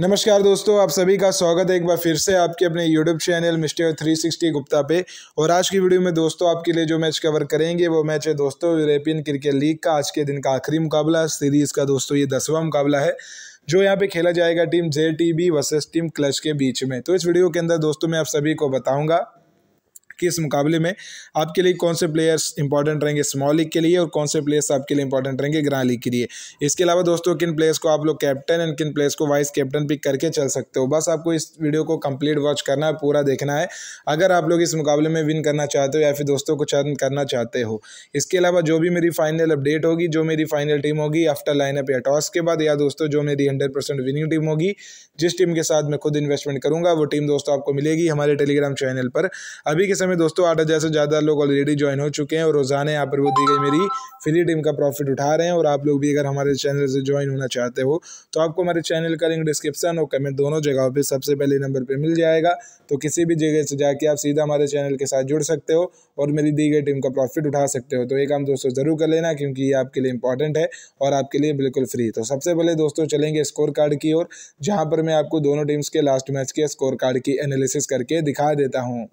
नमस्कार दोस्तों आप सभी का स्वागत है एक बार फिर से आपके अपने यूट्यूब चैनल मिस्टर 360 गुप्ता पे और आज की वीडियो में दोस्तों आपके लिए जो मैच कवर करेंगे वो मैच है दोस्तों यूरोपियन क्रिकेट लीग का आज के दिन का आखिरी मुकाबला सीरीज़ का दोस्तों ये दसवां मुकाबला है जो यहाँ पे खेला जाएगा team J T versus team clutch के बीच में तो इस वीडियो के अंदर दोस्तों मैं आप सभी को बताऊँगा किस मुकाबले में आपके लिए कौन से प्लेयर्स इंपॉर्टेंट रहेंगे स्मॉल लीग के लिए और कौन से प्लेयर्स आपके लिए इंपॉर्टेंट रहेंगे ग्रां लीग के लिए इसके अलावा दोस्तों किन प्लेयर्स को आप लोग कैप्टन एंड किन प्लेयर्स को वाइस कैप्टन पिक करके चल सकते हो बस आपको इस वीडियो को कंप्लीट वॉच करना है पूरा देखना है अगर आप लोग इस मुकाबले में विन करना चाहते हो या फिर दोस्तों को चर्न करना चाहते हो इसके अलावा जो भी मेरी फाइनल अपडेट होगी जो मेरी फाइनल टीम होगी आफ्टर लाइनअप या टॉस के बाद या दोस्तों जो मेरी हंड्रेड परसेंट विनिंग टीम होगी जिस टीम के साथ मैं खुद इन्वेस्टमेंट करूंगा वो टीम दोस्तों आपको मिलेगी हमारे टेलीग्राम चैनल पर अभी के समय समय दोस्तों आठ हज़ार से ज़्यादा लोग ऑलरेडी ज्वाइन हो चुके हैं और रोज़ाना यहाँ पर वो दी गई मेरी फ्री टीम का प्रॉफिट उठा रहे हैं और आप लोग भी अगर हमारे चैनल से ज्वाइन होना चाहते हो तो आपको हमारे चैनल का लिंक डिस्क्रिप्शन और कमेंट दोनों जगहों पर सबसे पहले नंबर पर मिल जाएगा तो किसी भी जगह से जाके आप सीधा हमारे चैनल के साथ जुड़ सकते हो और मेरी दी गई टीम का प्रॉफिट उठा सकते हो तो ये काम दोस्तों ज़रूर कर लेना क्योंकि ये आपके लिए इंपॉर्टेंट है और आपके लिए बिल्कुल फ्री तो सबसे पहले दोस्तों चलेंगे स्कोर कार्ड की ओर जहाँ पर मैं आपको दोनों टीम्स के लास्ट मैच के स्कोर कार्ड की एनालिसिस करके दिखा देता हूँ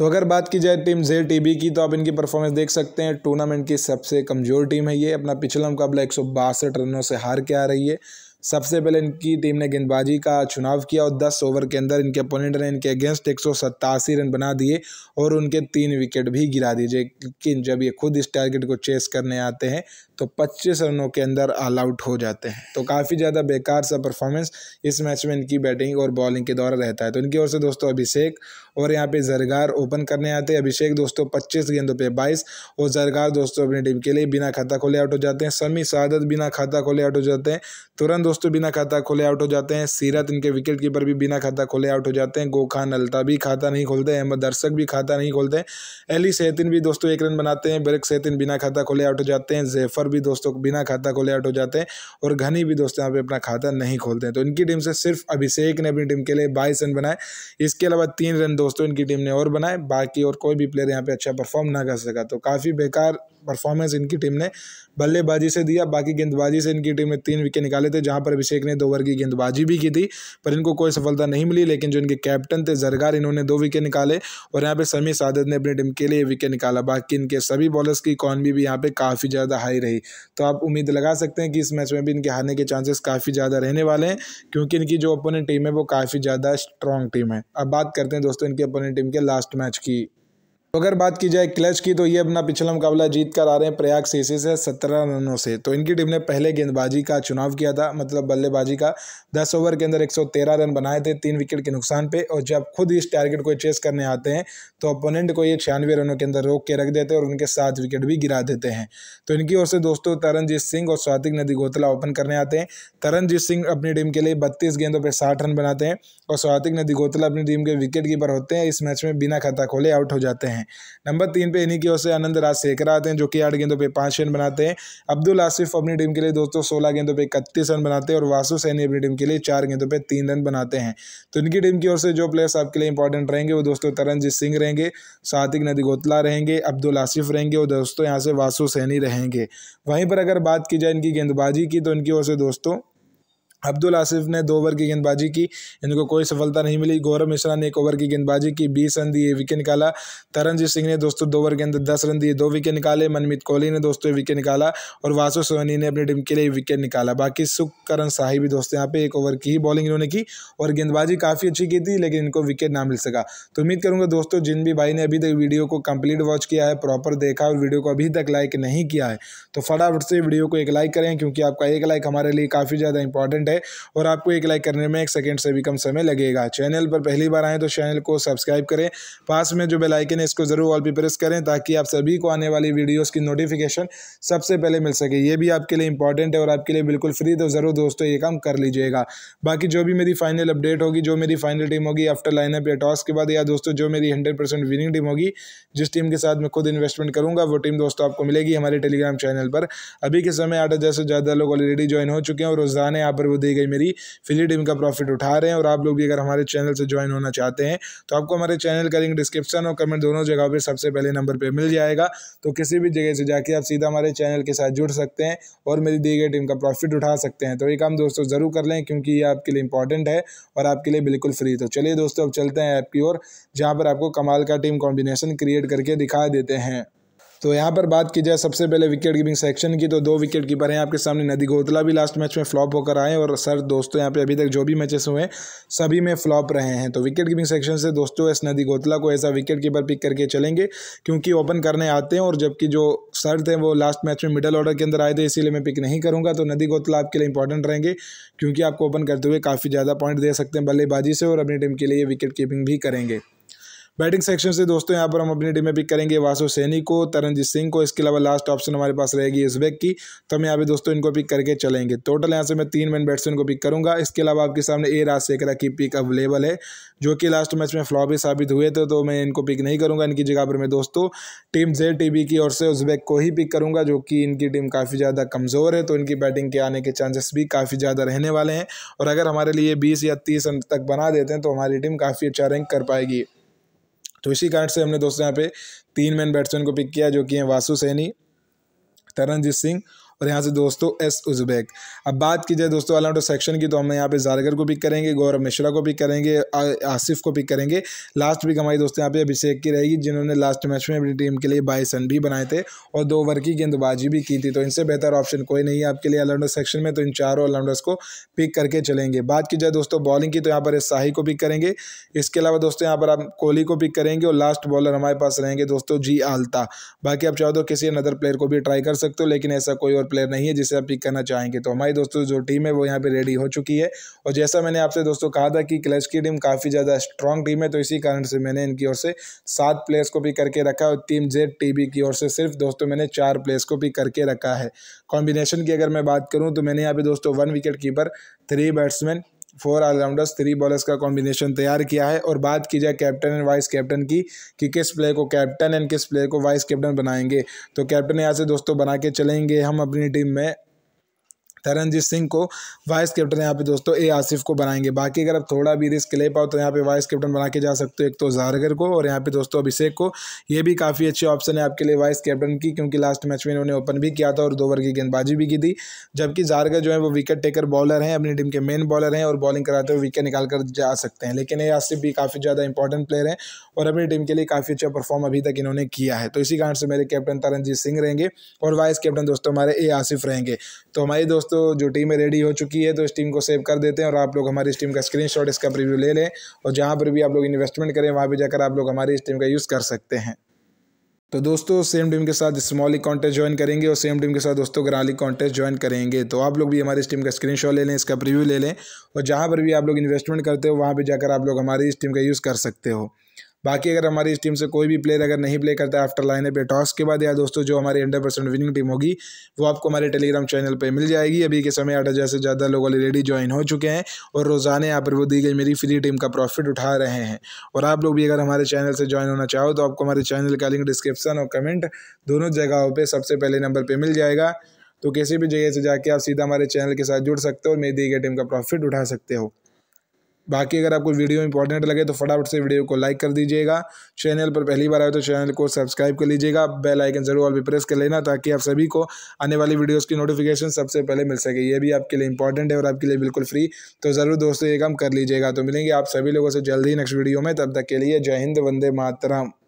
तो अगर बात की जाए टीम जे टी की तो आप इनकी परफॉर्मेंस देख सकते हैं टूर्नामेंट की सबसे कमज़ोर टीम है ये अपना पिछला मुकाबला एक रनों से हार के आ रही है सबसे पहले इनकी टीम ने गेंदबाजी का चुनाव किया और 10 ओवर के अंदर इनके अपोनेंट ने इनके अगेंस्ट एक रन बना दिए और उनके तीन विकेट भी गिरा दिए लेकिन जब ये खुद इस टारगेट को चेस करने आते हैं तो 25 रनों के अंदर ऑल आउट हो जाते हैं तो काफ़ी ज़्यादा बेकार सा परफॉर्मेंस इस मैच में इनकी बैटिंग और बॉलिंग के द्वारा रहता है तो इनकी ओर से दोस्तों अभिषेक और यहाँ पे जरगार ओपन करने आते हैं अभिषेक दोस्तों 25 गेंदों पे 22 और जरगार दोस्तों अपनी टीम के लिए बिना खाता खोले आउट हो जाते हैं समी सादत बिना खाता खोले आउट हो जाते हैं तुरंत दोस्तों बिना खाता खोले आउट हो जाते हैं सीरत इनके विकेट कीपर भी बिना खाता खोले आउट हो जाते हैं गोखान अल्ता भी खाता नहीं खोलते अहमद दर्शक भी खाता नहीं खोलते अली सैतिन भी दोस्तों एक रन बनाते हैं बरक सैतिन बिना खाता खोले आउट हो जाते हैं जेफर भी दोस्तों बिना खाता खोले आउट हो जाते हैं और घनी भी दोस्तों यहाँ पर अपना खाता नहीं खोलते तो इनकी टीम से सिर्फ अभिषेक ने अपनी टीम के लिए बाईस रन बनाए इसके अलावा तीन रन दोस्तों इनकी टीम ने और बनाए बाकी और कोई भी प्लेयर यहाँ पर अच्छा परफॉर्म ना कर सका तो काफ़ी बेकार परफॉर्मेंस इनकी टीम ने बल्लेबाजी से दिया बाकी गेंदबाजी से इनकी टीम ने तीन विकेट निकाले थे जहाँ यहाँ पर अभिषेक ने दो ओवर की गेंदबाजी भी की थी पर इनको कोई सफलता नहीं मिली लेकिन जो इनके कैप्टन थे जरगार इन्होंने दो विकेट निकाले और यहाँ पर समीर सादत ने अपनी टीम के लिए विकेट निकाला बाकी इनके सभी बॉलर्स की इकॉनमी भी यहाँ पर काफ़ी ज़्यादा हाई रही तो आप उम्मीद लगा सकते हैं कि इस मैच में भी इनके हारने के चांसेस काफ़ी ज़्यादा रहने वाले हैं क्योंकि इनकी जो अपोनेंट टीम है वो काफ़ी ज़्यादा स्ट्रॉन्ग टीम है अब बात करते हैं दोस्तों इनकी अपोनेंट टीम के लास्ट मैच की तो अगर बात की जाए क्लच की तो ये अपना पिछला मुकाबला जीत कर आ रहे हैं प्रयाग सीसी से सत्रह रनों से तो इनकी टीम ने पहले गेंदबाजी का चुनाव किया था मतलब बल्लेबाजी का दस ओवर के अंदर 113 रन बनाए थे तीन विकेट के नुकसान पे और जब खुद इस टारगेट को चेस करने आते हैं तो अपोनेंट को ये छियानवे रनों के अंदर रोक के रख देते हैं और उनके सात विकेट भी गिरा देते हैं तो इनकी ओर से दोस्तों तरनजीत सिंह और स्वातिक नदी गोतला ओपन करने आते हैं तरनजीत सिंह अपनी टीम के लिए बत्तीस गेंदों पर साठ रन बनाते हैं और स्वातिक नदी गोतला अपनी टीम के विकेट कीपर होते हैं इस मैच में बिना खाता खोले आउट हो जाते हैं हैं नंबर तीन पे इन्हीं की ओर से आनंद राज सेकरा आते हैं जो कि आठ गेंदों पे पाँच रन बनाते हैं अब्दुल आसिफ अपनी टीम के लिए दोस्तों सोलह गेंदों पे इकतीस रन बनाते हैं और वासु सैनी अपनी टीम के लिए चार गेंदों पर तीन रन बनाते हैं तो इनकी टीम की ओर से जो प्लेयर्स आपके लिए इंपॉर्टेंट रहेंगे वो दोस्तों तरनजीत सिंह रहेंगे सातिक नदी गोतला रहेंगे अब्दुल आसिफ रहेंगे और दोस्तों यहाँ से वासु सैनी रहेंगे वहीं पर अगर बात की जाए इनकी गेंदबाजी की तो इनकी ओर से दोस्तों अब्दुल आसिफ ने दो ओवर की गेंदबाजी की इनको कोई सफलता नहीं मिली गौरव मिश्रा ने एक ओवर की गेंदबाजी की बीस रन दिए विकेट निकाला तरनजीत सिंह ने दोस्तों दो ओवर के अंदर दस रन दिए दो विकेट निकाले मनमीत कोहली ने दोस्तों विकेट निकाला और वासु सोनी ने अपनी टीम के लिए विकेट निकाला बाकी सुखकरण साहिब भी दोस्तों यहाँ पे एक ओवर की ही बॉलिंग इन्होंने की और गेंदबाजी काफ़ी अच्छी की थी लेकिन इनको विकेट ना मिल सका तो उम्मीद करूँगा दोस्तों जिन भी भाई ने अभी तक वीडियो को कंप्लीट वॉच किया है प्रॉपर देखा और वीडियो को अभी तक लाइक नहीं किया है तो फटाफट से वीडियो को एक लाइक करें क्योंकि आपका एक लाइक हमारे लिए काफ़ी ज़्यादा इंपॉर्टेंट है और आपको एक लाइक करने में एक सेकेंड से भी कम समय लगेगा चैनल पर पहली बार आएँ तो चैनल को सब्सक्राइब करें पास में जो बेलाइकन है इसको ज़रूर ऑल पर प्रेस करें ताकि आप सभी को आने वाली वीडियोज़ की नोटिफिकेशन सबसे पहले मिल सके ये भी आपके लिए इंपॉर्टेंट है और आपके लिए बिल्कुल फ्री तो ज़रूर दोस्तों ये काम कर लीजिएगा बाकी जो भी मेरी फाइनल अपडेट होगी जो मेरी फाइनल टीम होगी आफ्टर लाइनअप या टॉस के बाद या दोस्तों जो मेरी हंड्रेड परसेंट विनिंग टीम होगी जिस टीम के साथ मैं खुद इन्वेस्टमेंट करूंगा वो टीम दोस्तों आपको मिलेगी हमारे टेलीग्राम चैनल पर अभी के समय आठ हज़ार से ज़्यादा लोग ऑलरेडी ज्वाइन हो चुके हैं और रोज़ाना यहाँ पर दी गई मेरी फिली डिम का प्रॉफिट उठा रहे हैं और आप लोग भी अगर हमारे चैनल से ज्वाइन होना चाहते हैं तो आपको हमारे चैनल का लिंक डिस्क्रिप्शन और कमेंट दोनों जगह पर सबसे पहले नंबर पर मिल जाएगा तो किसी भी जगह से जाके आप सीधा हमारे चैनल के साथ जुड़ सकते हैं और मेरी दी गई टीम का प्रॉफिट उठा सकते हैं तो ये काम दोस्तों ज़रूर कर लें क्योंकि ये आपके लिए इंपॉर्टेंट है और आपके लिए बिल्कुल फ्री तो चलिए दोस्तों अब चलते हैं ऐप की ओर जहाँ पर आपको कमाल का टीम कॉम्बिनेशन क्रिएट करके दिखा देते हैं तो यहाँ पर बात की जाए सबसे पहले विकेट कीपिंग सेक्शन की तो दो विकेट कीपर हैं आपके सामने नदी गोतला भी लास्ट मैच में फ्लॉप होकर आए और सर दोस्तों यहाँ पे अभी तक जो भी मैचेस हुए हैं सभी में फ्लॉप रहे हैं तो विकेट कीपिंग सेक्शन से दोस्तों एस नदी गोतला को एज विकेट कीपर पिक करके चलेंगे क्योंकि ओपन करने आते हैं और जबकि जो सर थे वो लास्ट मैच में मिडल ऑर्डर के अंदर आए थे इसीलिए मैं पिक नहीं करूँगा तो नदी गोतला आपके लिए इंपॉर्टेंट रहेंगे क्योंकि आपको ओपन करते हुए काफ़ी ज़्यादा पॉइंट दे सकते हैं बल्लेबाजी से और अपनी टीम के लिए विकेट कीपिंग भी करेंगे बैटिंग सेक्शन से दोस्तों यहाँ पर हम अपनी टीम में पिक करेंगे वासु सैनी को तरनजीत सिंह को इसके अलावा लास्ट ऑप्शन हमारे पास रहेगी इस बैग की तो हम यहाँ पे दोस्तों इनको पिक करके चलेंगे टोटल यहाँ से मैं तीन मैन बैट्समैन को पिक करूँगा इसके अलावा आपके सामने ए राजशेखरा की पिक अवेलेबल है जो कि लास्ट मैच में फ्लॉप ही साबित हुए थे तो मैं इनको पिक नहीं करूँगा इनकी जगह पर मैं दोस्तों टीम जे टी की ओर से उजबेक को ही पिक करूँगा जो कि इनकी टीम काफ़ी ज़्यादा कमज़ोर है तो इनकी बैटिंग के आने के चांसेस भी काफ़ी ज़्यादा रहने वाले हैं और अगर हमारे लिए बीस या तीस रन तक बना देते हैं तो हमारी टीम काफ़ी अच्छा रैंक कर पाएगी तो इसी कारण से हमने दोस्तों यहाँ पे तीन मैन बैट्समैन को पिक किया जो कि हैं वासु सैनी तरनजीत सिंह और यहाँ से दोस्तों एस उज़बैक अब बात की जाए दोस्तों ऑल सेक्शन की तो हम यहाँ पे जारगर को पिक करेंगे गौरव मिश्रा को पिक करेंगे आसिफ को पिक करेंगे लास्ट पिक हमारी दोस्तों यहाँ पे अभिषेक की रहेगी जिन्होंने लास्ट मैच में अपनी टीम के लिए बाईस रन भी बनाए थे और दो ओवर की गेंदबाजी भी की थी तो इनसे बेहतर ऑप्शन कोई नहीं है आपके लिए ऑलराउंडर सेक्शन में तो इन चारों ऑलराउंडर्स को पिक करके चलेंगे बात की जाए दोस्तों बॉलिंग की तो यहाँ पर शाही को पिक करेंगे इसके अलावा दोस्तों यहाँ पर आप कोहली को पिक करेंगे और लास्ट बॉलर हमारे पास रहेंगे दोस्तों जी आलता बाकी आप चाहो तो किसी अनदर प्लेयर को भी ट्राई कर सकते हो लेकिन ऐसा कोई और प्लेयर नहीं है जिसे आप पिक करना चाहेंगे तो हमारी दोस्तों जो टीम है वो यहाँ पर रेडी हो चुकी है और जैसा मैंने आपसे दोस्तों कहा था कि क्लच की टीम काफ़ी ज़्यादा स्ट्रॉन्ग टीम है तो इसी कारण से मैंने इनकी ओर से सात प्लेयर्स को पिक करके रखा और टीम जेड टी की ओर से सिर्फ दोस्तों मैंने चार प्लेयर्स को पिक करके रखा है कॉम्बिनेशन की अगर मैं बात करूँ तो मैंने यहाँ पे दोस्तों one wicket keeper three batsman four allrounders three bowlers का कॉम्बिनेशन तैयार किया है और बात की जाए कैप्टन एंड वाइस कैप्टन की कि किस प्लेयर को कैप्टन एंड किस प्लेयर को वाइस कैप्टन बनाएंगे तो कैप्टन यहाँ से दोस्तों बना के चलेंगे हम अपनी टीम में तरनजीत सिंह को वाइस कैप्टन यहाँ पे दोस्तों ए आसिफ को बनाएंगे बाकी अगर आप थोड़ा भी रिस्क ले पाओ तो यहाँ पे वाइस कैप्टन बना के जा सकते हो एक तो जारगर को और यहाँ पे दोस्तों अभिषेक को ये भी काफ़ी अच्छे ऑप्शन है आपके लिए वाइस कैप्टन की क्योंकि लास्ट मैच में इन्होंने ओपन भी किया था और दो ओवर की गेंदबाजी भी की थी जबकि जारगर जो है वो विकेट टेकर बॉलर हैं अपनी टीम के मेन बॉलर हैं और बॉलिंग कराते हुए विकेट निकाल कर जा सकते हैं लेकिन ए आसिफ भी काफ़ी ज़्यादा इंपॉर्टेंट प्लेयर हैं और अपनी टीम के लिए काफ़ी अच्छा परफॉर्म अभी तक इन्होंने किया है तो इसी कारण से मेरे कैप्टन तरनजीत सिंह रहेंगे और वाइस कैप्टन दोस्तों हमारे ए आसिफ रहेंगे तो हमारे दोस्त दोस्तों जो टीमें रेडी हो चुकी है तो इस टीम को सेव कर देते हैं और आप लोग हमारी इस टीम का स्क्रीनशॉट इसका प्रीव्यू ले लें और जहाँ पर भी आप लोग इन्वेस्टमेंट करें वहाँ पर जाकर आप लोग हमारी इस टीम का यूज़ कर सकते हैं तो दोस्तों सेम टीम के साथ स्मॉल कॉन्टेस्ट ज्वाइन करेंगे और सेम टीम के साथ दोस्तों ग्राली कॉन्टेस्ट ज्वाइन करेंगे तो आप लोग भी हमारी इस टीम का स्क्रीनशॉट ले लें इसका प्रीव्यू ले लें और जहाँ पर भी आप लोग इन्वेस्टमेंट करते हो वहाँ पर जाकर आप लोग हमारी इस टीम का यूज़ कर सकते हो बाकी अगर हमारी इस टीम से कोई भी प्लेयर अगर नहीं प्ले करता आफ्टर लाइन पे टॉस के बाद या दोस्तों जो हमारी हंड्रेड परसेंट विनिंग टीम होगी वो आपको हमारे टेलीग्राम चैनल पर मिल जाएगी अभी के समय आठ हज़ार से ज़्यादा लोग ऑलरेडी ज्वाइन हो चुके हैं और रोज़ाना यहाँ पर वो दी गई मेरी फ्री टीम का प्रॉफिट उठा रहे हैं और आप लोग भी अगर हमारे चैनल से ज्वाइन होना चाहो तो आपको हमारे चैनल का लिंक डिस्क्रिप्सन और कमेंट दोनों जगहों पर सबसे पहले नंबर पर मिल जाएगा तो किसी भी जगह से जाके आप सीधा हमारे चैनल के साथ जुड़ सकते हो और मेरी दी गई टीम का प्रॉफिट उठा सकते हो बाकी अगर आपको वीडियो इंपॉर्टेंट लगे तो फटाफट से वीडियो को लाइक कर दीजिएगा चैनल पर पहली बार आए तो चैनल को सब्सक्राइब कर लीजिएगा बेल आइकन जरूर और भी प्रेस कर लेना ताकि आप सभी को आने वाली वीडियोज़ की नोटिफिकेशन सबसे पहले मिल सके ये भी आपके लिए इंपॉर्टेंट है और आपके लिए बिल्कुल फ्री तो ज़रूर दोस्तों ये काम कर लीजिएगा तो मिलेंगे आप सभी लोगों से जल्दी नेक्स्ट वीडियो में तब तक के लिए जय हिंद वंदे मातरम